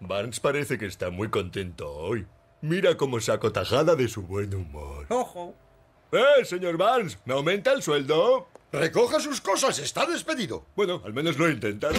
Barnes parece que está muy contento hoy. Mira cómo saco tajada de su buen humor. ¡Ojo! ¡Eh, señor Barnes! ¿Me aumenta el sueldo? Recoja sus cosas, está despedido. Bueno, al menos lo intentado